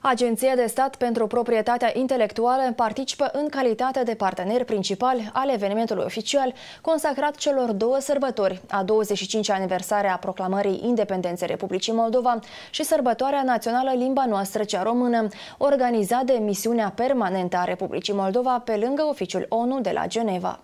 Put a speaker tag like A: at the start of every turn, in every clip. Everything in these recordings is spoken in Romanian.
A: Agenția de stat pentru proprietatea intelectuală participă în calitate de partener principal al evenimentului oficial consacrat celor două sărbători, a 25-a aniversare a proclamării independenței Republicii Moldova și sărbătoarea națională limba noastră cea română, organizat de misiunea permanentă a Republicii Moldova pe lângă oficiul ONU de la Geneva.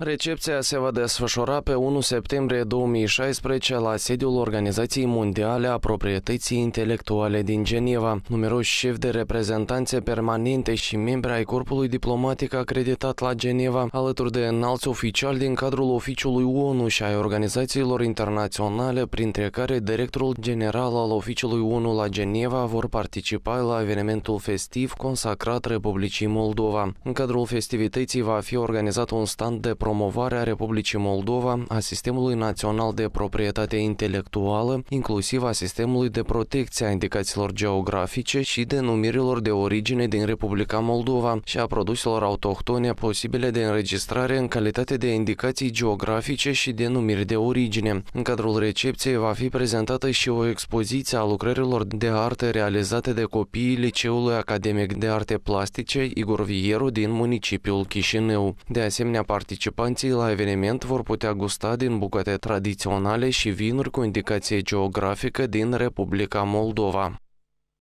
B: Recepția se va desfășura pe 1 septembrie 2016 la sediul Organizației Mondiale a Proprietății Intelectuale din Geneva. Numeroși șefi de reprezentanțe permanente și membri ai corpului diplomatic acreditat la Geneva, alături de înalți oficiali din cadrul oficiului ONU și ai organizațiilor internaționale, printre care directorul general al oficiului ONU la Geneva, vor participa la evenimentul festiv consacrat Republicii Moldova. În cadrul festivității va fi organizat un stand de promovarea Republicii Moldova a sistemului național de proprietate intelectuală, inclusiv a sistemului de protecție a indicațiilor geografice și denumirilor de origine din Republica Moldova și a produselor autohtone posibile de înregistrare în calitate de indicații geografice și denumiri de origine. În cadrul recepției va fi prezentată și o expoziție a lucrărilor de artă realizate de copiii Liceului Academic de Arte Plastice Igor Vieru din municipiul Chișinău. De asemenea, participă Participanții la eveniment vor putea gusta din bucate tradiționale și vinuri cu indicație geografică din Republica Moldova.